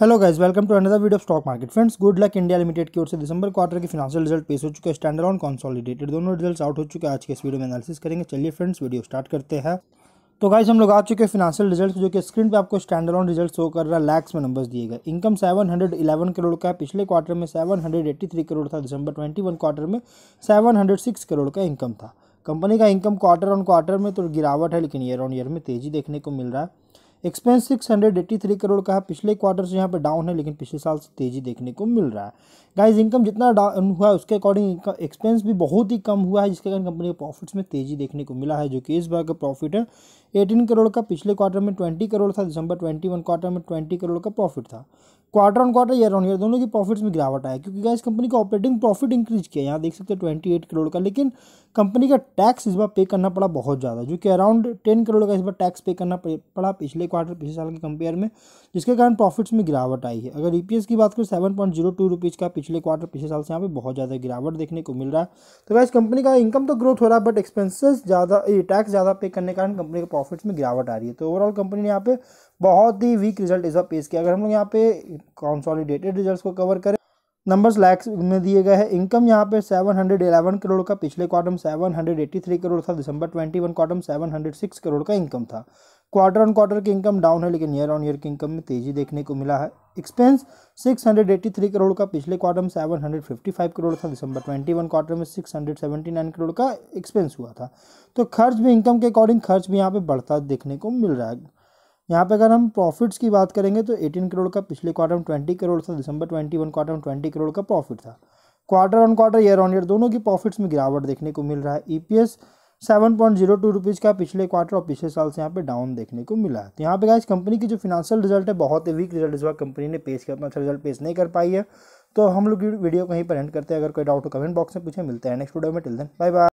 hello guys welcome to another video of stock market friends good luck India limited की ओर से दिसंबर quarter के फिनाशियल रिजल्ट पेश हो चुके हैं स्टैंडर्ड ऑन कॉन्सॉलिडेटेड दोनों रिजल्ट आउट हो चुके हैं आज के इस वीडियो में एनालिसिस करेंगे चलिए फ्रेंड्स वीडियो स्टार्ट करते हैं तो गाइज हम लोग आ चुके हैं फिनाशियल रिजल्ट जो कि स्क्रीन पर आपको स्टैंड ऑन रिजल्ट शो कर रहा है लैक्स में नंबर्स दिए गए इनकम 711 करोड़ का है पिछले क्वार्टर में थ्री करोड़ था दिसंबर वन क्वार्टर में सिक्स करोड़ का इनकम था कंपनी का इनकम क्वार्टर ऑन क्वार्टर में तो गिरावट है लेकिन ईयर ऑन ईयर में तेजी देखने को मिल रहा है expense six hundred eighty three crore का है पिछले क्वार्टर से यहाँ पे डाउन है लेकिन पिछले साल से तेजी देखने को मिल रहा है गाइज इनकम जितना डाउन हुआ है उसके अकॉर्डिंग एक्सपेंस भी बहुत ही कम हुआ है जिसके कारण कंपनी के प्रॉफिट्स में तेजी देखने को मिला है जो कि इस बार का प्रॉफिट है एटीन करोड़ का पिछले क्वार्टर में ट्वेंटी करोड़ था दिसंबर ट्वेंटी वन क्वार्टर में ट्वेंटी करोड़ का प्रॉफिट था quarter on quarter year on year दोनों की प्रॉफिट्स में गिरावट आया क्योंकि इस कंपनी का ऑपरेटिंग प्रॉफिट इंक्रीज किया यहाँ देख सकते हैं ट्वेंटी एट करोड़ का लेकिन कंपनी का टैक्स इस बार पे करना पड़ा बहुत ज़्यादा जो कि अराउंड टेन करोड़ का इस बार टैक्स पे करना पड़ा पिछले क्वार्टर पिछले साल के कंपेयर में जिसके कारण प्रॉफिट्स में गिरावट आई है अगर ई की बात करें seven point zero two rupees का पिछले क्वार्टर पिछले साल से यहाँ पे बहुत ज़्यादा गिरावट देखने को मिल रहा है तो वह कंपनी का इनकम तो ग्रोथ हो रहा है बट एक्सपेंसेस ज़्यादा टैक्स ज़्यादा पे करने के कारण कंपनी का प्रॉफिट्स में गिरावट आ रही है तो ओवरऑल कंपनी ने यहाँ पे बहुत ही वीक रिजल्ट इस पेश किया अगर हम लोग यहाँ पे कॉन्सॉलिडेटेड रिजल्ट को कवर करें नंबर्स लैक्स में दिए गए हैं इनकम यहाँ पे 711 करोड़ का पिछले क्वार्टर में 783 करोड़ था दिसंबर 21 क्वार्टर में सिक्स करोड़ का इनकम था क्वार्टर ऑन क्वार्टर की इनकम डाउन है लेकिन ईयर ऑन ईयर की इनकम में तेज़ी देखने को मिला है एक्सपेंस 683 करोड़ का पिछले क्वार्टर में 755 करोड़ था दिसंबर 21 क्वार्टर में 679 करोड़ का एक्सपेंस हुआ था तो खर्च भी इनकम के अकॉर्डिंग खर्च भी यहाँ पे बढ़ता देखने को मिल रहा है यहाँ पे अगर हम प्रॉफिट्स की बात करेंगे तो 18 करोड़ का पिछले क्वार्टर में 20 करोड़ था दिसंबर 21 क्वार्टर में ट्वेंटी करोड़ का प्रॉफिट था quarter on quarter year on year दोनों की प्रॉफिट्स में गिरावट देखने को मिल रहा है E e seven point zero two rupees का पिछले क्वार्टर और पिछले साल से यहाँ पे डाउन देखने को मिला है तो यहाँ पे गाइस कंपनी की जो फिनांशियल रिजल्ट है बहुत ही वीक रिजल्ट इस बार कंपनी ने पेश किया अपना अच्छा रिजल्ट पेश नहीं कर पाई है तो हम लोग वीडियो कहीं पर एंड करते हैं अगर कोई डाउट हो कमेंट बॉक्स में पूछे मिलते हैं नेक्स्ट वीडियो में टिल देन बाय बाय